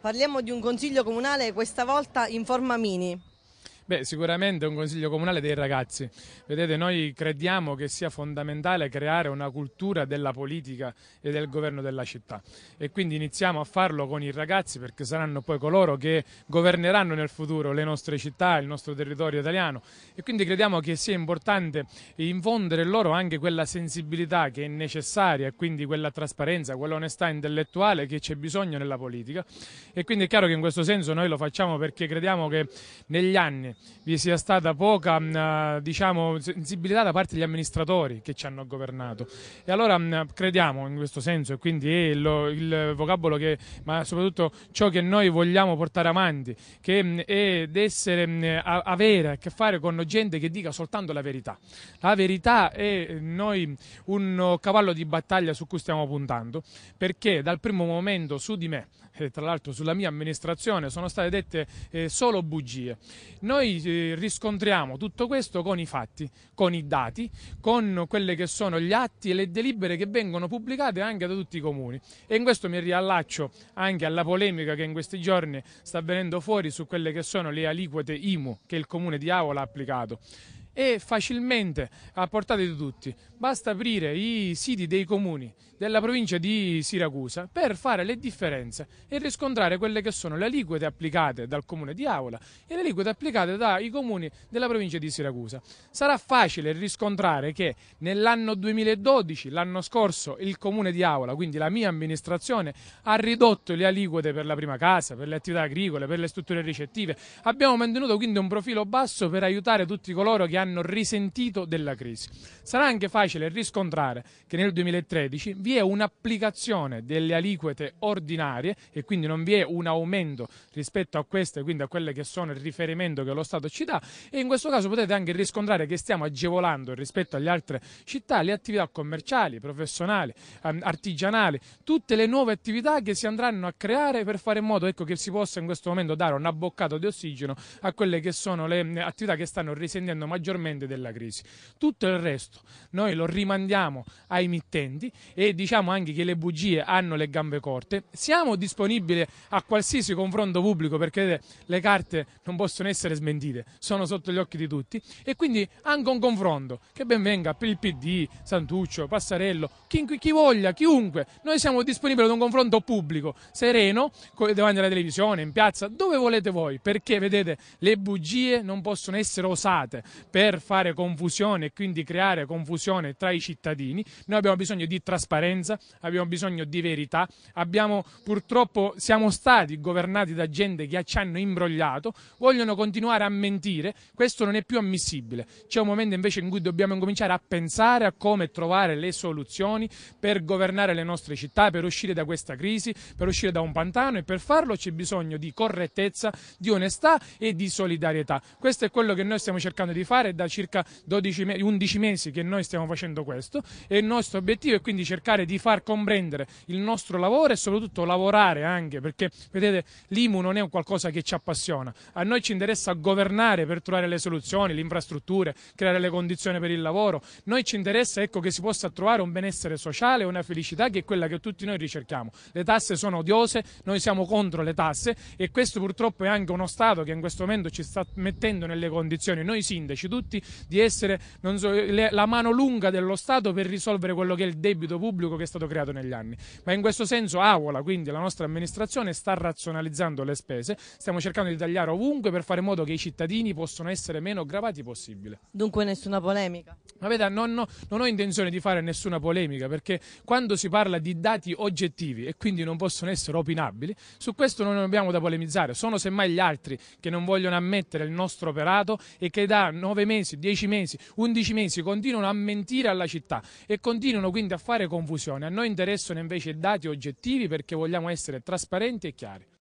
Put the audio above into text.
Parliamo di un consiglio comunale questa volta in forma mini. Beh, sicuramente un consiglio comunale dei ragazzi. Vedete, noi crediamo che sia fondamentale creare una cultura della politica e del governo della città e quindi iniziamo a farlo con i ragazzi perché saranno poi coloro che governeranno nel futuro le nostre città, il nostro territorio italiano e quindi crediamo che sia importante infondere loro anche quella sensibilità che è necessaria e quindi quella trasparenza, quell'onestà intellettuale che c'è bisogno nella politica e quindi è chiaro che in questo senso noi lo facciamo perché crediamo che negli anni vi sia stata poca mm, eh, diciamo, sensibilità da parte degli amministratori che ci hanno governato. E allora mm, crediamo in questo senso e quindi è il, il vocabolo che, ma soprattutto ciò che noi vogliamo portare avanti, che mm, è d'essere, avere a che fare con gente che dica soltanto la verità. La verità è eh, noi un cavallo di battaglia su cui stiamo puntando, perché dal primo momento su di me, e tra l'altro sulla mia amministrazione, sono state dette eh, solo bugie. Noi noi eh, riscontriamo tutto questo con i fatti, con i dati, con quelli che sono gli atti e le delibere che vengono pubblicate anche da tutti i comuni. E in questo mi riallaccio anche alla polemica che in questi giorni sta venendo fuori su quelle che sono le aliquote IMU che il comune di Avola ha applicato e facilmente a portata di tutti. Basta aprire i siti dei comuni della provincia di Siracusa per fare le differenze e riscontrare quelle che sono le aliquote applicate dal comune di Aula e le aliquote applicate dai comuni della provincia di Siracusa. Sarà facile riscontrare che nell'anno 2012, l'anno scorso, il comune di Aula, quindi la mia amministrazione, ha ridotto le aliquote per la prima casa, per le attività agricole, per le strutture ricettive. Abbiamo mantenuto quindi un profilo basso per aiutare tutti coloro che hanno risentito della crisi. Sarà anche facile riscontrare che nel 2013 vi è un'applicazione delle aliquote ordinarie e quindi non vi è un aumento rispetto a queste, quindi a quelle che sono il riferimento che lo Stato ci dà e in questo caso potete anche riscontrare che stiamo agevolando rispetto agli altri città, le attività commerciali, professionali, ehm, artigianali, tutte le nuove attività che si andranno a creare per fare in modo ecco, che si possa in questo momento dare una boccata di ossigeno a quelle che sono le attività che stanno risentendo maggiormente maggiormente della crisi. Tutto il resto noi lo rimandiamo ai mittenti e diciamo anche che le bugie hanno le gambe corte. Siamo disponibili a qualsiasi confronto pubblico perché le carte non possono essere smentite, sono sotto gli occhi di tutti e quindi anche un confronto che benvenga per il PD, Santuccio, Passarello, chi, chi voglia, chiunque. Noi siamo disponibili ad un confronto pubblico, sereno, davanti alla televisione, in piazza, dove volete voi, perché vedete le bugie non possono essere osate. Per per fare confusione e quindi creare confusione tra i cittadini. Noi abbiamo bisogno di trasparenza, abbiamo bisogno di verità, abbiamo, purtroppo siamo stati governati da gente che ci hanno imbrogliato, vogliono continuare a mentire, questo non è più ammissibile. C'è un momento invece in cui dobbiamo incominciare a pensare a come trovare le soluzioni per governare le nostre città, per uscire da questa crisi, per uscire da un pantano e per farlo c'è bisogno di correttezza, di onestà e di solidarietà. Questo è quello che noi stiamo cercando di fare è da circa 12 me- 11 mesi che noi stiamo facendo questo e il nostro obiettivo è quindi cercare di far comprendere il nostro lavoro e soprattutto lavorare anche perché vedete l'IMU non è un qualcosa che ci appassiona, a noi ci interessa governare per trovare le soluzioni, le infrastrutture, creare le condizioni per il lavoro, noi ci interessa ecco, che si possa trovare un benessere sociale, una felicità che è quella che tutti noi ricerchiamo. Le tasse sono odiose, noi siamo contro le tasse e questo purtroppo è anche uno Stato che in questo momento ci sta mettendo nelle condizioni, noi sindaci, tutti tutti di essere so, le, la mano lunga dello Stato per risolvere quello che è il debito pubblico che è stato creato negli anni. Ma in questo senso Avola, quindi la nostra amministrazione, sta razionalizzando le spese, stiamo cercando di tagliare ovunque per fare in modo che i cittadini possano essere meno gravati possibile. Dunque nessuna polemica? Ma veda, non, no, non ho intenzione di fare nessuna polemica perché quando si parla di dati oggettivi e quindi non possono essere opinabili, su questo non abbiamo da polemizzare, sono semmai gli altri che non vogliono ammettere il nostro operato e che da nove mesi mesi, 10 mesi, 11 mesi continuano a mentire alla città e continuano quindi a fare confusione. A noi interessano invece dati oggettivi perché vogliamo essere trasparenti e chiari.